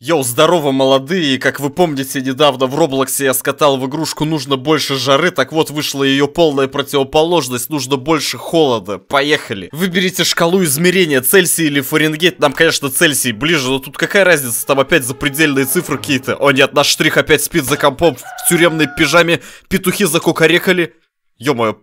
Йоу, здорово, молодые! Как вы помните, недавно в Роблоксе я скатал в игрушку «Нужно больше жары», так вот вышла ее полная противоположность «Нужно больше холода». Поехали! Выберите шкалу измерения Цельсий или Фаренгейт, нам, конечно, Цельсий ближе, но тут какая разница, там опять запредельные цифры какие-то. О нет, наш штрих опять спит за компом в тюремной пижаме, петухи закукарекали. Ё-моё,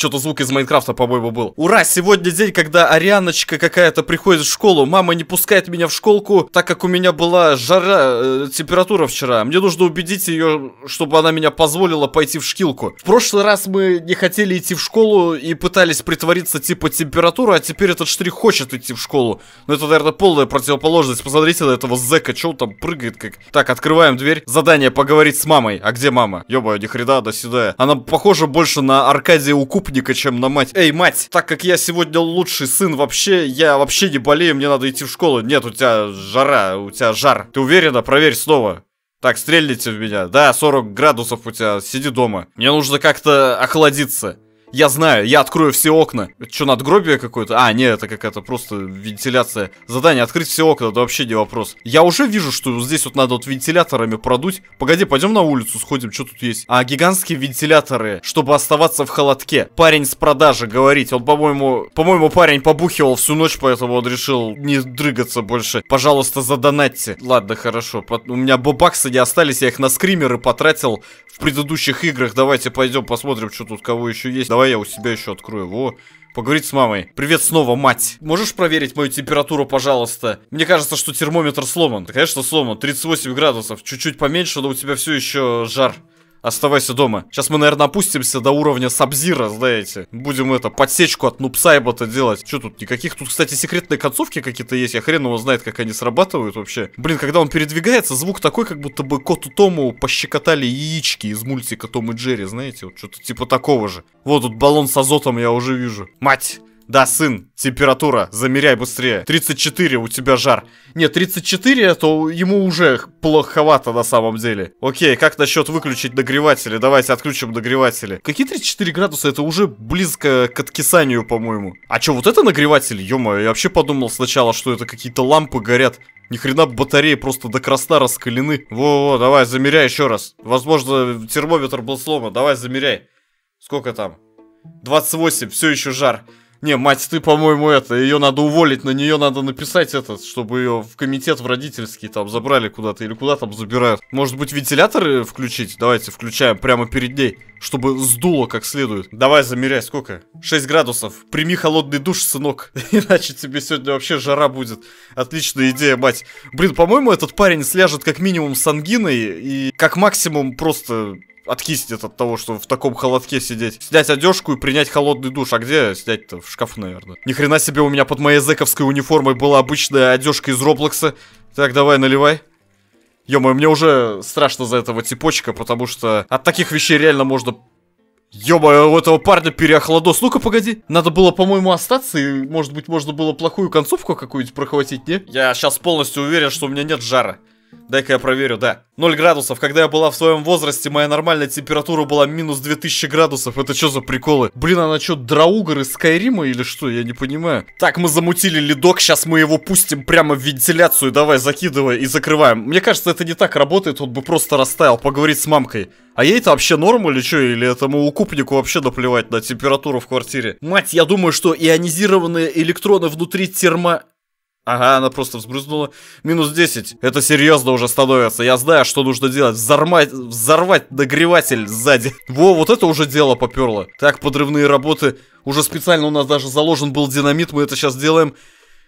что-то звук из Майнкрафта, по-моему, был. Ура, сегодня день, когда Арианочка какая-то приходит в школу. Мама не пускает меня в школку, так как у меня была жара, э, температура вчера. Мне нужно убедить ее, чтобы она меня позволила пойти в шкилку. В прошлый раз мы не хотели идти в школу и пытались притвориться типа температуру, а теперь этот штрих хочет идти в школу. Но это, наверное, полная противоположность. Посмотрите на этого зэка, что он там прыгает как... Так, открываем дверь. Задание поговорить с мамой. А где мама? Ёбаю, ни хрена, до сюда. Она похожа больше на Аркадия Укуп преступника, чем на мать. Эй, мать, так как я сегодня лучший сын вообще, я вообще не болею, мне надо идти в школу. Нет, у тебя жара, у тебя жар. Ты уверена? Проверь снова. Так, стрельните в меня. Да, 40 градусов у тебя, сиди дома. Мне нужно как-то охладиться. Я знаю, я открою все окна. Это что, надгробие какое-то? А, нет, это какая-то просто вентиляция. Задание открыть все окна, Да вообще не вопрос. Я уже вижу, что здесь вот надо вот вентиляторами продуть. Погоди, пойдем на улицу сходим, что тут есть? А, гигантские вентиляторы, чтобы оставаться в холодке. Парень с продажи говорит, Он, по-моему, по-моему, парень побухивал всю ночь, поэтому он решил не дрыгаться больше. Пожалуйста, задонатьте. Ладно, хорошо. У меня бабаксы не остались, я их на скримеры потратил в предыдущих играх. Давайте пойдем посмотрим, что тут кого еще есть. Давай давай я у себя еще открою. Во, поговорить с мамой. Привет снова, мать. Можешь проверить мою температуру, пожалуйста? Мне кажется, что термометр сломан. Да, конечно, сломан. 38 градусов. Чуть-чуть поменьше, но у тебя все еще жар. Оставайся дома. Сейчас мы, наверное, опустимся до уровня Сабзира, знаете. Будем это, подсечку от Нупсайбота делать. Что тут, никаких? Тут, кстати, секретные концовки какие-то есть. Я хрен его знает, как они срабатывают вообще. Блин, когда он передвигается, звук такой, как будто бы коту Тому пощекотали яички из мультика Том и Джерри, знаете. Вот что-то типа такого же. Вот тут баллон с азотом я уже вижу. Мать! Да, сын, температура, замеряй быстрее. 34 у тебя жар. Нет, 34, Это ему уже плоховато на самом деле. Окей, как насчет выключить нагреватели? Давайте отключим нагреватели. Какие 34 градуса? Это уже близко к откисанию, по-моему. А чё, вот это нагреватель? Ё-моё, я вообще подумал сначала, что это какие-то лампы горят. Ни хрена батареи просто до красна раскалены. Во-во-во, давай, замеряй еще раз. Возможно, термометр был сломан. Давай, замеряй. Сколько там? 28, все еще жар. Не, мать, ты, по-моему, это, ее надо уволить, на нее надо написать этот, чтобы ее в комитет в родительский там забрали куда-то или куда там забирают. Может быть, вентиляторы включить? Давайте включаем прямо перед ней, чтобы сдуло как следует. Давай, замеряй, сколько? 6 градусов. Прими холодный душ, сынок, иначе тебе сегодня вообще жара будет. Отличная идея, мать. Блин, по-моему, этот парень сляжет как минимум с ангиной и как максимум просто откиснет от того, что в таком холодке сидеть. Снять одежку и принять холодный душ. А где снять-то? В шкаф, наверное. Ни хрена себе у меня под моей зэковской униформой была обычная одежка из Роблокса. Так, давай, наливай. ё мне уже страшно за этого типочка, потому что от таких вещей реально можно... Ё-моё, у этого парня переохладос. Ну-ка, погоди. Надо было, по-моему, остаться, и, может быть, можно было плохую концовку какую-нибудь прохватить, не? Я сейчас полностью уверен, что у меня нет жара. Дай-ка я проверю, да. 0 градусов. Когда я была в своем возрасте, моя нормальная температура была минус 2000 градусов. Это что за приколы? Блин, она что, драугер из Скайрима или что? Я не понимаю. Так, мы замутили ледок, сейчас мы его пустим прямо в вентиляцию. Давай, закидывай и закрываем. Мне кажется, это не так работает, он бы просто растаял, поговорить с мамкой. А ей-то вообще норм или что? Или этому укупнику вообще наплевать на температуру в квартире? Мать, я думаю, что ионизированные электроны внутри термо... Ага, она просто взбрызнула. Минус 10. Это серьезно уже становится. Я знаю, что нужно делать. Взорвать, взорвать нагреватель сзади. Во, вот это уже дело поперло. Так, подрывные работы. Уже специально у нас даже заложен был динамит. Мы это сейчас делаем.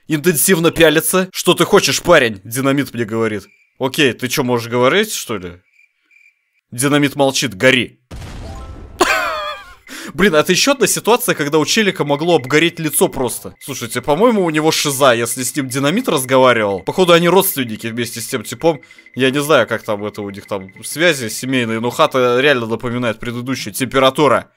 Интенсивно пялится. Что ты хочешь, парень? Динамит мне говорит. Окей, ты что, можешь говорить, что ли? Динамит молчит, гори. Блин, а это еще одна ситуация, когда у челика могло обгореть лицо просто. Слушайте, по-моему, у него шиза, если с ним динамит разговаривал. Походу, они родственники вместе с тем типом. Я не знаю, как там это у них там связи семейные, но хата реально напоминает предыдущую. температура.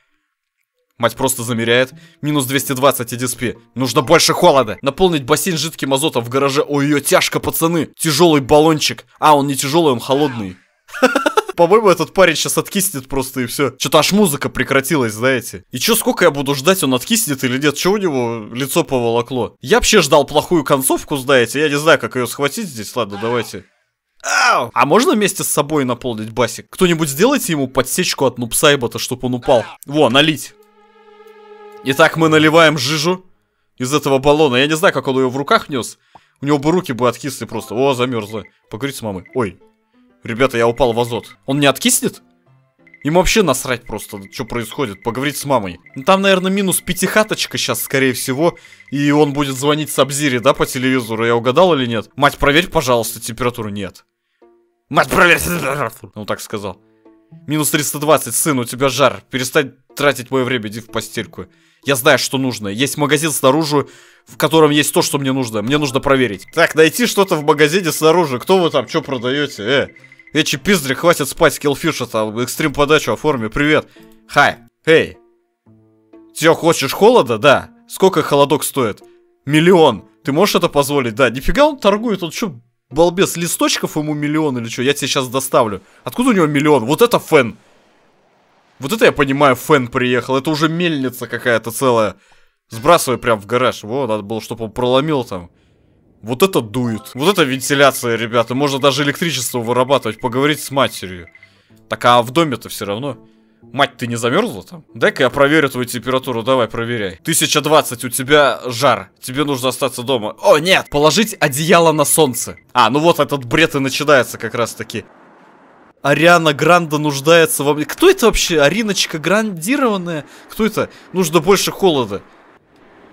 Мать просто замеряет. Минус 220 EDSP. Нужно больше холода. Наполнить бассейн жидким азотом в гараже. Ой, ее тяжко, пацаны. Тяжелый баллончик. А, он не тяжелый, он холодный. Ха-ха-ха. По-моему, этот парень сейчас откиснет просто и все. Что-то аж музыка прекратилась, знаете. И что, сколько я буду ждать, он откиснет или нет? Чё у него лицо поволокло? Я вообще ждал плохую концовку, знаете. Я не знаю, как ее схватить здесь. Ладно, давайте. Ау! А можно вместе с собой наполнить басик? Кто-нибудь сделайте ему подсечку от нупсайбота, чтобы он упал. Во, налить. Итак, мы наливаем жижу из этого баллона. Я не знаю, как он ее в руках нес. У него бы руки бы откисли просто. О, замерзла. Поговорить с мамой. Ой, Ребята, я упал в азот. Он не откиснет? Им вообще насрать просто, что происходит, поговорить с мамой. Ну, там, наверное, минус пятихаточка сейчас, скорее всего, и он будет звонить Сабзире, да, по телевизору, я угадал или нет? Мать, проверь, пожалуйста, температуру. Нет. Мать, проверь температуру. Он ну, так сказал. Минус 320, сын, у тебя жар. Перестань тратить мое время, иди в постельку. Я знаю, что нужно. Есть магазин снаружи, в котором есть то, что мне нужно. Мне нужно проверить. Так, найти что-то в магазине снаружи. Кто вы там, что продаете? Э, эти пиздри, хватит спать, скиллфиша там, экстрим подачу оформи, привет. Хай, эй. Ты хочешь холода? Да. Сколько холодок стоит? Миллион. Ты можешь это позволить? Да. Нифига он торгует, он что, балбес, листочков ему миллион или что? Я тебе сейчас доставлю. Откуда у него миллион? Вот это фэн. Вот это я понимаю, фэн приехал. Это уже мельница какая-то целая. Сбрасывай прям в гараж. Во, надо было, чтобы он проломил там. Вот это дует. Вот это вентиляция, ребята. Можно даже электричество вырабатывать, поговорить с матерью. Так а в доме-то все равно. Мать, ты не замерзла там? Дай-ка я проверю твою температуру, давай, проверяй. 1020, у тебя жар, тебе нужно остаться дома. О, нет! Положить одеяло на солнце. А, ну вот этот бред и начинается как раз таки. Ариана Гранда нуждается во мне. Кто это вообще? Ариночка Грандированная? Кто это? Нужно больше холода.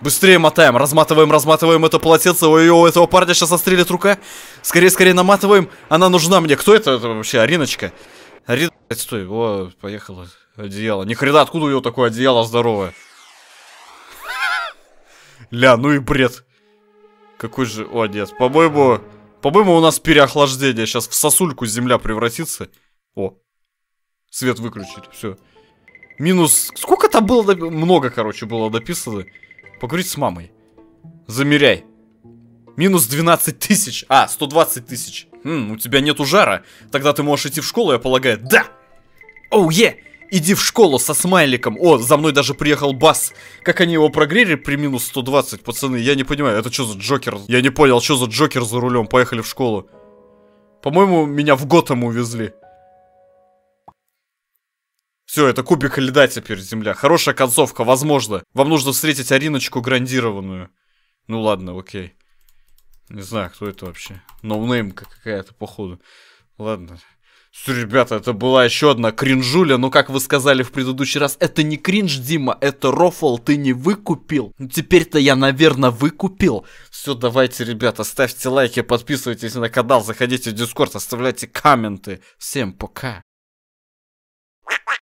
Быстрее мотаем, разматываем, разматываем это полотенце. Ой, у этого парня сейчас отстрелит рука. Скорее, скорее наматываем. Она нужна мне. Кто это, это вообще? Ариночка. Ари, стой. О, поехала. Одеяло. Ни хрена, откуда у него такое одеяло здоровое? Ля, ну и бред. Какой же... О, нет. По-моему... По-моему, у нас переохлаждение. Сейчас в сосульку земля превратится. О. Свет выключить. Все. Минус... Сколько там было? Много, короче, было дописано. Поговорить с мамой. Замеряй. Минус 12 тысяч. А, 120 тысяч. Хм, у тебя нету жара. Тогда ты можешь идти в школу, я полагаю. Да! Оу, oh, е! Yeah! Иди в школу со смайликом. О, за мной даже приехал Бас. Как они его прогрели при минус 120, пацаны? Я не понимаю, это что за Джокер? Я не понял, что за Джокер за рулем? Поехали в школу. По-моему, меня в Готэм увезли. Все, это кубик льда теперь, Земля. Хорошая концовка, возможно. Вам нужно встретить Ариночку грандированную. Ну ладно, окей. Не знаю, кто это вообще. Ноунеймка какая-то, походу. Ладно. Все, ребята, это была еще одна кринжуля, но как вы сказали в предыдущий раз, это не кринж, Дима, это рофл, ты не выкупил. Ну теперь-то я, наверное, выкупил. Все, давайте, ребята, ставьте лайки, подписывайтесь на канал, заходите в Дискорд, оставляйте комменты. Всем пока.